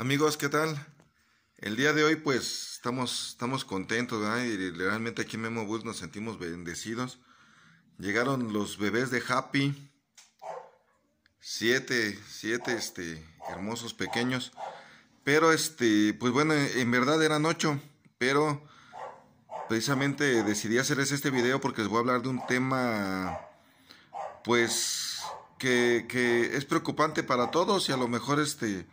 Amigos, ¿qué tal? El día de hoy pues estamos, estamos contentos, ¿verdad? Y realmente aquí en Memo nos sentimos bendecidos. Llegaron los bebés de Happy. Siete, siete este, hermosos pequeños. Pero este, pues bueno, en verdad eran ocho. Pero precisamente decidí hacerles este video porque les voy a hablar de un tema pues que, que es preocupante para todos y a lo mejor este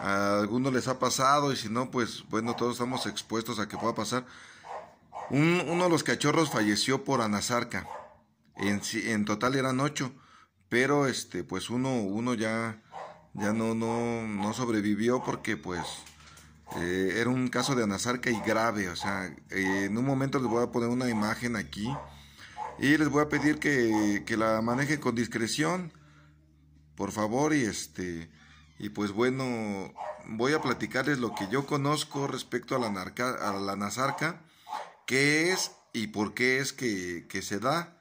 a algunos les ha pasado y si no, pues bueno, todos estamos expuestos a que pueda pasar. uno de los cachorros falleció por anasarca. En, en total eran ocho, pero este, pues uno, ya, ya no, no, no sobrevivió porque pues eh, era un caso de anasarca y grave. O sea, eh, en un momento les voy a poner una imagen aquí y les voy a pedir que, que la manejen con discreción, por favor, y este y pues bueno, voy a platicarles lo que yo conozco respecto a la, a la nazarca, qué es y por qué es que, que, se da.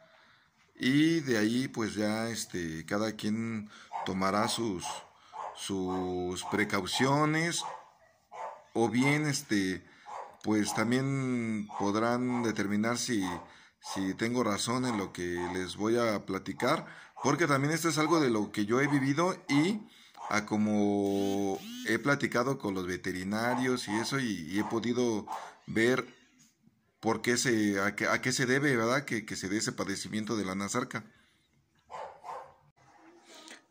Y de ahí pues ya este, cada quien tomará sus, sus precauciones o bien este, pues también podrán determinar si, si tengo razón en lo que les voy a platicar, porque también esto es algo de lo que yo he vivido y a como he platicado con los veterinarios y eso y, he podido ver por qué se, a, qué, se debe, ¿verdad? Que, que, se dé ese padecimiento de la nazarca.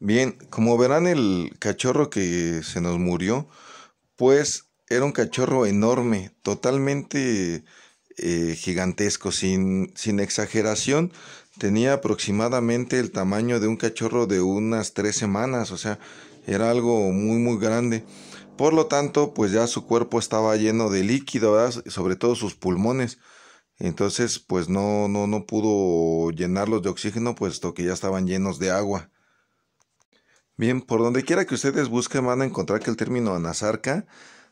Bien, como verán el cachorro que se nos murió, pues era un cachorro enorme, totalmente eh, gigantesco, sin, sin exageración, tenía aproximadamente el tamaño de un cachorro de unas tres semanas, o sea, era algo muy muy grande. Por lo tanto, pues ya su cuerpo estaba lleno de líquido, sobre todo sus pulmones. Entonces, pues no, no, no pudo llenarlos de oxígeno, puesto que ya estaban llenos de agua. Bien, por donde quiera que ustedes busquen van a encontrar que el término anasarca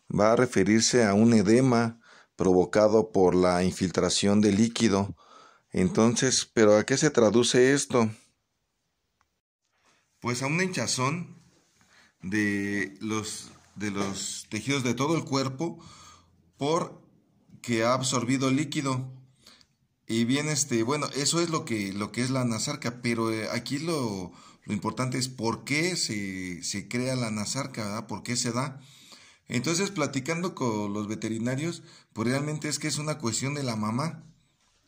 va a referirse a un edema provocado por la infiltración de líquido. Entonces, ¿pero a qué se traduce esto? Pues a un hinchazón de los, de los tejidos de todo el cuerpo porque ha absorbido líquido. Y bien, este, bueno, eso es lo que, lo que es la nasarca, pero eh, aquí lo, importante es por qué se, crea la nasarca, ¿verdad? ¿Por qué se da? Entonces, platicando con los veterinarios, pues realmente es que es una cuestión de la mamá,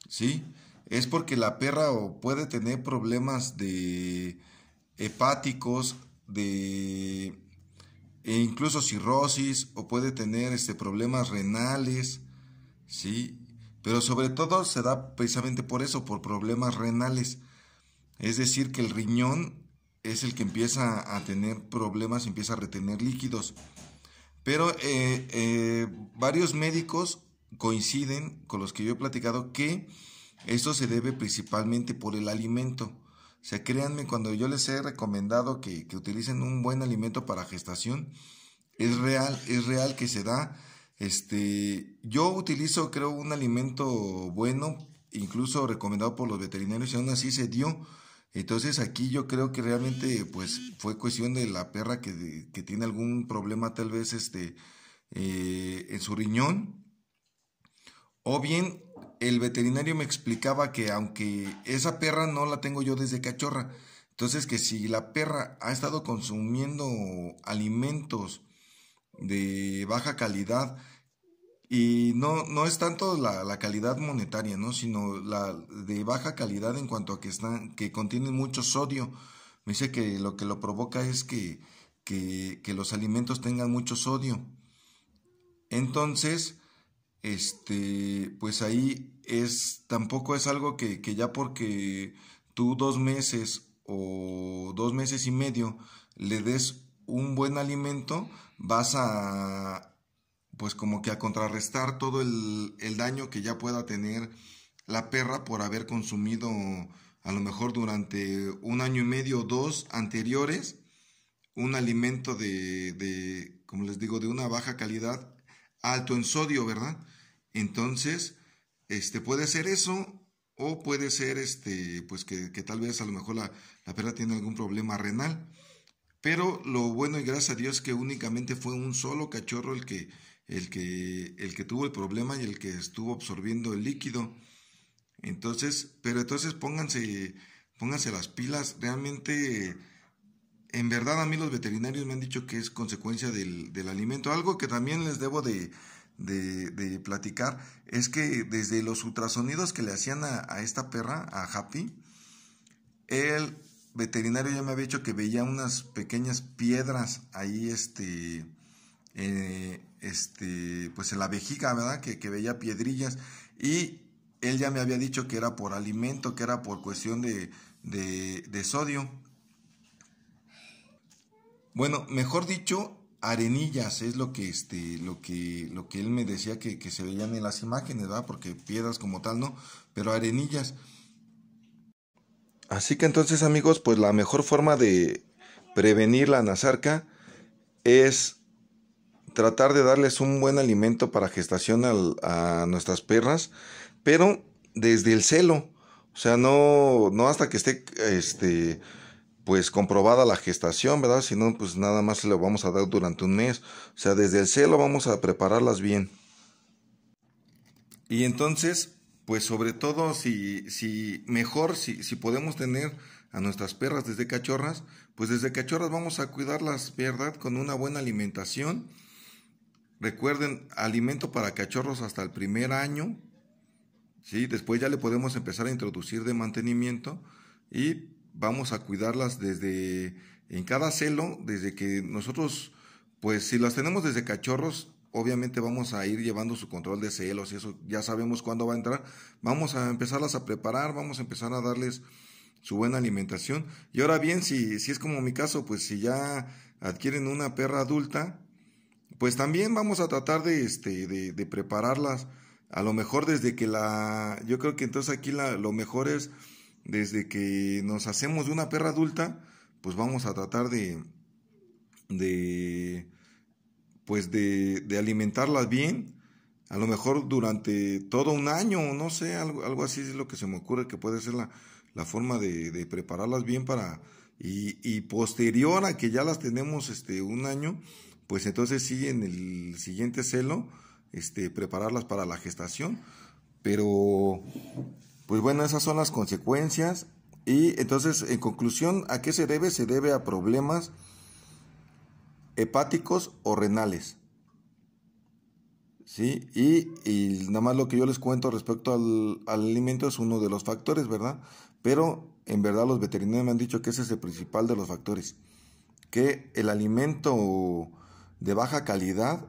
¿sí? Es porque la perra puede tener problemas de hepáticos, de e incluso cirrosis o puede tener este, problemas renales, ¿sí? Pero sobre todo se da precisamente por eso, por problemas renales. Es decir, que el riñón es el que empieza a tener problemas, empieza a retener líquidos. Pero eh, eh, varios médicos coinciden con los que yo he platicado que esto se debe principalmente por el alimento. O sea, créanme, cuando yo les he recomendado que, utilicen un buen alimento para gestación, es real, es real que se da. Este, yo utilizo, creo, un alimento bueno, incluso recomendado por los veterinarios, y aún así se dio. Entonces aquí yo creo que realmente pues fue cuestión de la perra que, tiene algún problema tal vez este eh, en su riñón o bien el veterinario me explicaba que aunque esa perra no la tengo yo desde cachorra, entonces que si la perra ha estado consumiendo alimentos de baja calidad, y no, no es tanto la, calidad monetaria, ¿no? Sino la de baja calidad en cuanto a que están, que contienen mucho sodio. Me dice que lo que lo provoca es que, que, que los alimentos tengan mucho sodio. Entonces, este, pues ahí es, tampoco es algo que, ya porque tú dos meses o dos meses y medio le des un buen alimento, vas a, pues como que a contrarrestar todo el, el daño que ya pueda tener la perra por haber consumido a lo mejor durante un año y medio o dos anteriores un alimento de, de como les digo, de una baja calidad alto en sodio, ¿verdad? Entonces, este, puede ser eso o puede ser este, pues que, que tal vez a lo mejor la, la, perra tiene algún problema renal. Pero lo bueno y gracias a Dios que únicamente fue un solo cachorro el que, el que, el que tuvo el problema y el que estuvo absorbiendo el líquido. Entonces, pero entonces pónganse, pónganse las pilas. Realmente en verdad a mí los veterinarios me han dicho que es consecuencia del, alimento. Algo que también les debo de, platicar es que desde los ultrasonidos que le hacían a, esta perra, a Happy, el veterinario ya me había dicho que veía unas pequeñas piedras ahí, este, eh, este, pues en la vejiga, ¿verdad? Que, que veía piedrillas y él ya me había dicho que era por alimento, que era por cuestión de sodio. Bueno, mejor dicho, arenillas es lo que este lo que lo que él me decía que, se veían en las imágenes ¿verdad? porque piedras como tal no pero arenillas así que entonces amigos pues la mejor forma de prevenir la nazarca es tratar de darles un buen alimento para gestación a nuestras perras pero desde el celo o sea no no hasta que esté este pues comprobada la gestación, ¿verdad? Si no, pues nada más se lo vamos a dar durante un mes. O sea, desde el celo vamos a prepararlas bien. Y entonces, pues sobre todo, si, si mejor, si, si podemos tener a nuestras perras desde cachorras, pues desde cachorras vamos a cuidarlas, ¿verdad? Con una buena alimentación. Recuerden, alimento para cachorros hasta el primer año. ¿sí? Después ya le podemos empezar a introducir de mantenimiento y vamos a cuidarlas desde en cada celo, desde que nosotros, pues si las tenemos desde cachorros, obviamente vamos a ir llevando su control de celos y eso ya sabemos cuándo va a entrar. Vamos a empezarlas a preparar, vamos a empezar a darles su buena alimentación. Y ahora bien, si, si es como mi caso, pues si ya adquieren una perra adulta, pues también vamos a tratar de, este, de, prepararlas. A lo mejor desde que la... Yo creo que entonces aquí lo mejor es desde que nos hacemos de una perra adulta, pues vamos a tratar de, de pues de, alimentarlas bien, a lo mejor durante todo un año, no sé, algo, así es lo que se me ocurre que puede ser la, forma de, prepararlas bien para, y, y, posterior a que ya las tenemos este, un año, pues entonces sí, en el siguiente celo, este, prepararlas para la gestación, pero pues bueno, esas son las consecuencias. Y entonces, en conclusión, ¿a qué se debe? Se debe a problemas hepáticos o renales. ¿Sí? Y, nada más lo que yo les cuento respecto al, alimento es uno de los factores, ¿verdad? Pero en verdad los veterinarios me han dicho que ese es el principal de los factores. Que el alimento de baja calidad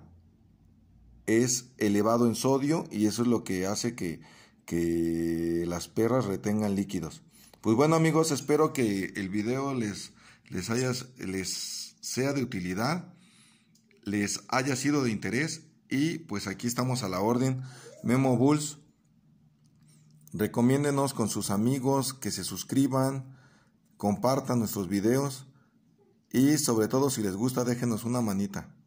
es elevado en sodio y eso es lo que hace que que las perras retengan líquidos. Pues bueno amigos, espero que el video les, les, les sea de utilidad, les haya sido de interés y pues aquí estamos a la orden. Memo Bulls, recomiéndenos con sus amigos que se suscriban, compartan nuestros videos y sobre todo si les gusta déjenos una manita.